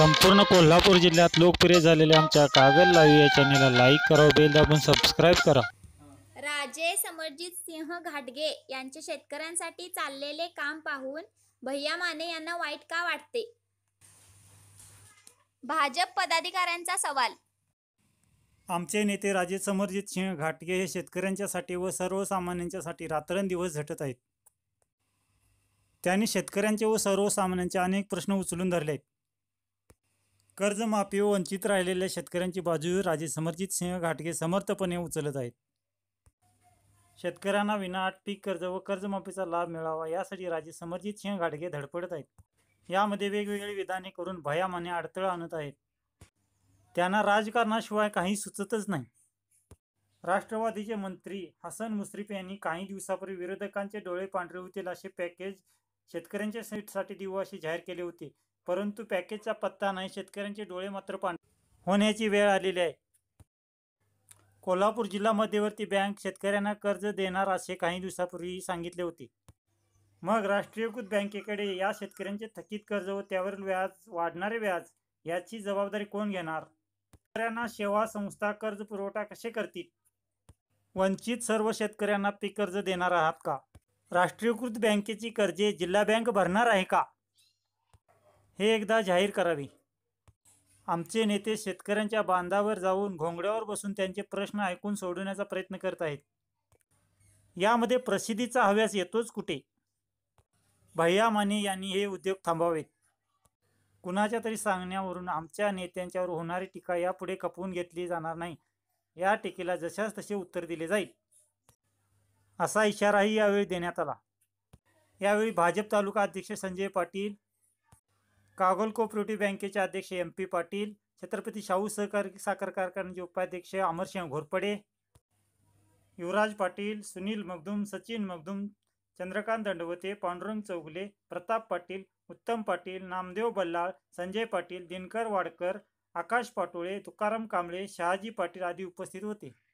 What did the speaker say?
संपूर्ण कोल्हापूर जिल्ह्यात लोकप्रिय झालेल्या आमच्या कागद लाईव्ह या चॅनेलला लाईक करा बेल दाबून सबस्क्राईब करा राजे समरजित सिंह घाटगे यांचे शेतकऱ्यांसाठी चाललेले काम पाहून भैया माने यांना वाईट का वाटते भाजप पदाधिकाऱ्यांचा सवाल आमचे नेते राजे समरजित सिंह घाटगे हे शेतकऱ्यांच्यासाठी व सर्वसामान्यांच्यासाठी रात्रंदिवस झटत आहेत त्यांनी शेतकऱ्यांचे व सर्वसामान्यांचे अनेक प्रश्न उचलून धरले आहेत कर्जमाफी वंचित राहिलेल्या शेतकऱ्यांची बाजू राजे समर्जित सिंह घाटगे समर्थपणे उचलत आहेत शेतकऱ्यांना विनाट पीक कर्ज व कर्जमाफीचा लाभ मिळावा यासाठी राजे समर्जित सिंह घाटगे धडपडत आहेत यामध्ये वेगवेगळी विधाने करून भयामाने अडथळा आणत आहेत त्यांना राजकारणाशिवाय काही सुचतच नाही राष्ट्रवादीचे मंत्री हसन मुश्रीफ यांनी काही दिवसापूर्वी विरोधकांचे डोळे पांढरे होतील असे पॅकेज शेतकऱ्यांच्या सीटसाठी देऊ असे जाहीर केले होते परंतु पॅकेजचा पत्ता नाही शेतकऱ्यांचे डोळे मात्र होण्याची वेळ आलेली आहे कोल्हापूर जिल्हा मध्यवर्ती बँक शेतकऱ्यांना कर्ज देणार असे काही दिवसापूर्वी सांगितले होते मग राष्ट्रीयकृत बँकेकडे या शेतकऱ्यांचे थकीत कर्ज व त्यावरील व्याज वाढणारे व्याज याची जबाबदारी कोण घेणार शेतकऱ्यांना सेवा संस्था कर्ज पुरवठा कसे करतील वंचित सर्व शेतकऱ्यांना पीक कर्ज देणार आहात का राष्ट्रीयकृत बँकेची कर्जे जिल्हा बँक भरणार आहे का हे एकदा जाहीर करावे आमचे नेते शेतकऱ्यांच्या बांधावर जाऊन घोंगड्यावर बसून त्यांचे प्रश्न ऐकून सोडवण्याचा प्रयत्न करत आहेत यामध्ये प्रसिद्धीचा हव्यास येतोच कुठे भैया माने यांनी हे उद्योग थांबावेत कुणाच्या तरी सांगण्यावरून आमच्या नेत्यांच्यावर होणारी टीका यापुढे कपवून घेतली जाणार नाही या टीकेला जशाच तसे उत्तर दिले जाईल असा इशाराही यावेळी देण्यात आला यावेळी भाजप तालुका अध्यक्ष संजय पाटील कागोल कोऑपरेटिव्ह बँकेचे अध्यक्ष एम पी पाटील छत्रपती शाहू सहकारी साखर कारखान्याचे उपाध्यक्ष अमरसिंह घोरपडे युवराज पाटील सुनील मगदूम सचिन मगदूम चंद्रकांत दंडवते पांडुरंग चौगले प्रताप पाटील उत्तम पाटील नामदेव बल्लाळ संजय पाटील दिनकर वाडकर आकाश पाटोळे तुकाराम कांबळे शहाजी पाटील आदी उपस्थित होते